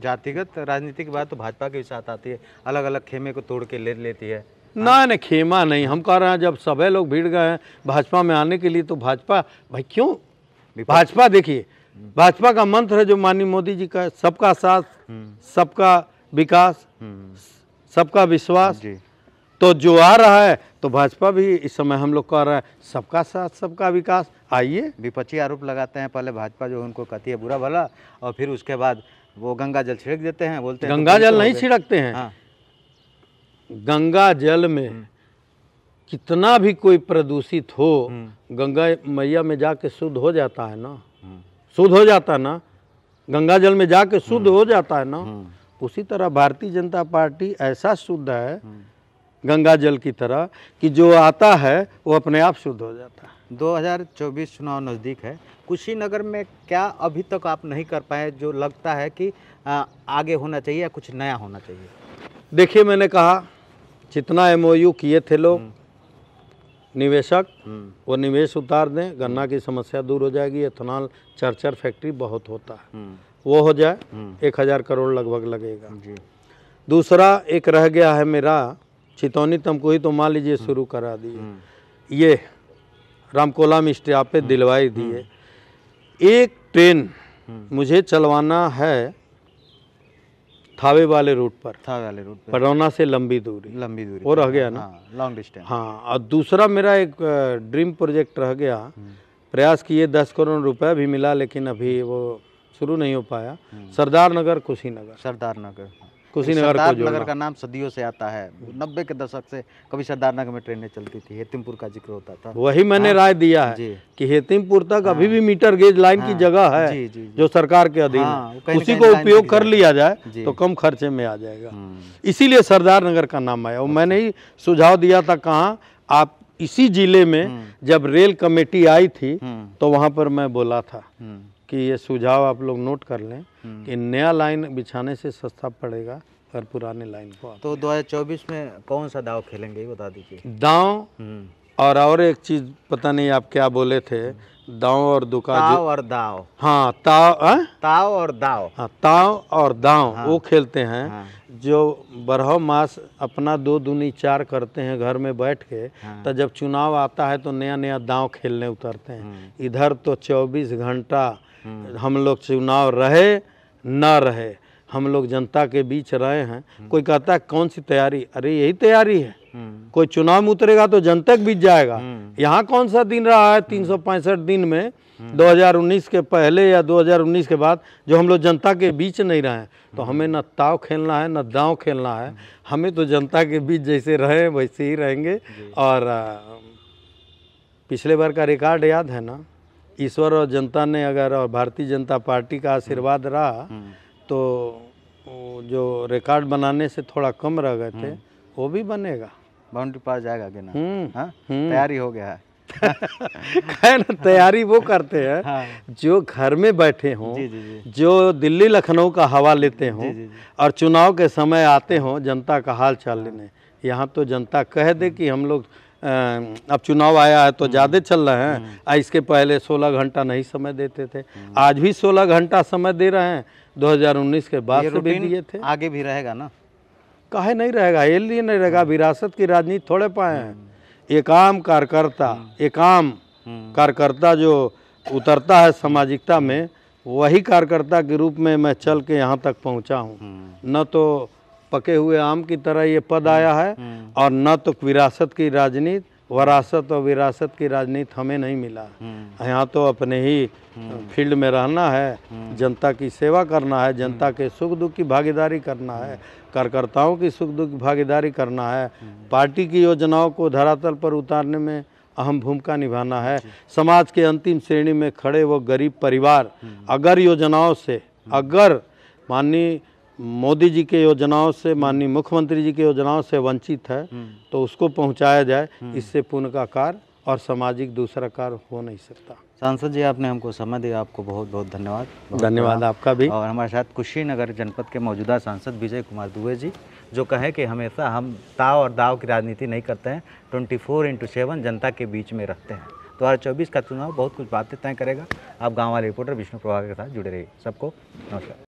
जातिगत राजनीति की बात तो भाजपा के साथ आती है अलग अलग खेमे को तोड़ के ले लेती है ना नहीं खेमा नहीं हम कह रहे हैं जब सभी लोग भीड़ गए हैं भाजपा में आने के लिए तो भाजपा भाई क्यों भाजपा देखिए भाजपा का मंत्र है जो माननीय मोदी जी का सबका साथ हम्म। सबका विकास हम्म। सबका विश्वास तो जो आ रहा है तो भाजपा भी इस समय हम लोग कह रहे हैं सबका साथ सबका विकास आइए विपक्षी आरोप लगाते हैं पहले भाजपा जो उनको कहती है बुरा भला और फिर उसके बाद वो गंगा जल छिड़क देते हैं बोलते हैं तो गंगा तो जल नहीं छिड़कते हैं हाँ। गंगा जल में हम्म। कितना भी कोई प्रदूषित हो हम्म। गंगा मैया में जाके शुद्ध हो जाता है ना हम्म। शुद्ध हो जाता है ना गंगा जल में जाके शुद्ध हो जाता है ना उसी तरह भारतीय जनता पार्टी ऐसा शुद्ध है गंगा जल की तरह कि जो आता है वो अपने आप शुद्ध हो जाता है 2024 चुनाव नज़दीक है कुशीनगर में क्या अभी तक आप नहीं कर पाए जो लगता है कि आगे होना चाहिए या कुछ नया होना चाहिए देखिए मैंने कहा जितना एम किए थे लोग हम्म। निवेशक हम्म। वो निवेश उतार दें गन्ना की समस्या दूर हो जाएगी एथनॉल चर्चर फैक्ट्री बहुत होता है हम्म। वो हो जाए एक हज़ार करोड़ लगभग लगेगा जी। दूसरा एक रह गया है मेरा चितौनी तमको ही तो मान लीजिए शुरू करा दिए ये रामकोला मिस्ट्री आप दिलवाई दिए एक ट्रेन मुझे चलवाना है थावे वाले रूट पर थावे वाले रूट पर परौना से लंबी दूरी लंबी दूरी और रह गया ना लॉन्ग हाँ, डिस्टेंस हाँ और दूसरा मेरा एक ड्रीम प्रोजेक्ट रह गया हम्म। प्रयास किए दस करोड़ रुपया भी मिला लेकिन अभी वो शुरू नहीं हो पाया हम्म। सरदार नगर कुशीनगर सरदार नगर हाँ। सरदार नगर का नाम सदियों से आता है नब्बे के दशक से कभी सरदार नगर में ट्रेनें चलती थी हेतिमपुर का जिक्र होता था वही मैंने हाँ, राय दिया है कि हेतिमपुर तक हाँ, अभी भी मीटर गेज लाइन हाँ, की जगह है जी, जी, जी, जो सरकार के अधीन हाँ, उसी को उपयोग कर लिया जाए तो कम खर्चे में आ जाएगा हम्म। इसीलिए सरदार नगर का नाम आया और अच्छा। मैंने ही सुझाव दिया था कहाँ आप इसी जिले में हम्म। जब रेल कमेटी आई थी हम्म। तो वहां पर मैं बोला था कि ये सुझाव आप लोग नोट कर लें हम्म। कि नया लाइन बिछाने से सस्ता पड़ेगा अगर पुराने लाइन को तो 2024 में कौन सा दाव खेलेंगे बता दीजिए दाव हम्म। और और एक चीज पता नहीं आप क्या बोले थे दाव और दुकान ताव और दाव हाँ ताव आ? हाँ? ताव और दाव हाँ ताव और दाव हाँ, वो खेलते हैं हाँ, जो बरह मास अपना दो दूनी चार करते हैं घर में बैठ के हाँ, तो जब चुनाव आता है तो नया नया दाव खेलने उतरते हैं हम्म। इधर तो 24 घंटा हम लोग चुनाव रहे ना रहे हम लोग जनता के बीच रहे हैं कोई कहता है कौन सी तैयारी अरे यही तैयारी है हम्म। कोई चुनाव उतरेगा तो जनता बीत जाएगा हम्म। यहाँ कौन सा दिन रहा है तीन दिन में 2019 के पहले या 2019 के बाद जो हम लोग जनता के बीच नहीं रहे तो हमें ना ताव खेलना है ना दाव खेलना है हमें तो जनता के बीच जैसे रहे वैसे ही रहेंगे और पिछले बार का रिकॉर्ड याद है ना ईश्वर और जनता ने अगर भारतीय जनता पार्टी का आशीर्वाद रहा तो जो रिकॉर्ड बनाने से थोड़ा कम रह गए थे वो भी बनेगा बाउंड्री पास जाएगा कि ना हम्म, हाँ? हम्म। तैयारी हो गया है ना तैयारी वो करते हैं हाँ। जो घर में बैठे हों जो दिल्ली लखनऊ का हवा लेते हों और चुनाव के समय आते हों जनता का हाल चाल लेने यहाँ तो जनता कह दे कि हम लोग अब चुनाव आया है तो हम्म। ज़्यादा चल रहे हैं हम्म। इसके पहले 16 घंटा नहीं समय देते थे हम्म। आज भी 16 घंटा समय दे रहे हैं 2019 के बाद से भी दिए थे आगे भी रहेगा ना कहे नहीं रहेगा ये लिए नहीं रहेगा विरासत की राजनीति थोड़े पाए हैं एक आम कार्यकर्ता एक आम कार्यकर्ता जो उतरता है सामाजिकता में वही कार्यकर्ता के रूप में मैं चल के यहाँ तक पहुँचा हूँ न तो पके हुए आम की तरह ये पद हम्म, आया है हम्म। और न तो विरासत की राजनीति वरासत और विरासत की राजनीति हमें नहीं मिला हम्म। यहाँ तो अपने ही फील्ड में रहना है जनता की सेवा करना है जनता के सुख दुख की भागीदारी करना है कार्यकर्ताओं की सुख दुख की भागीदारी करना है पार्टी की योजनाओं को धरातल पर उतारने में अहम भूमिका निभाना है समाज के अंतिम श्रेणी में खड़े वो गरीब परिवार अगर योजनाओं से अगर माननीय मोदी जी के योजनाओं से हम्म। माननीय मुख्यमंत्री जी के योजनाओं से वंचित है हम्म। तो उसको पहुंचाया जाए हम्म। इससे पुण्य का कार्य और सामाजिक दूसरा कार्य हो नहीं सकता सांसद जी आपने हमको समय दिया आपको बहुत बहुत धन्यवाद धन्यवाद आपका भी और हमारे साथ कुशीनगर जनपद के मौजूदा सांसद विजय कुमार दुबे जी जो कहें कि हमेशा हम ताव और दाव की राजनीति नहीं करते हैं ट्वेंटी फोर इंटू सेवन जनता के बीच में रहते हैं दो तो हज़ार चौबीस का चुनाव बहुत कुछ बातें तय करेगा आप गाँव वाले रिपोर्टर विष्णु प्रभाग के साथ जुड़े रहिए सबको नमस्कार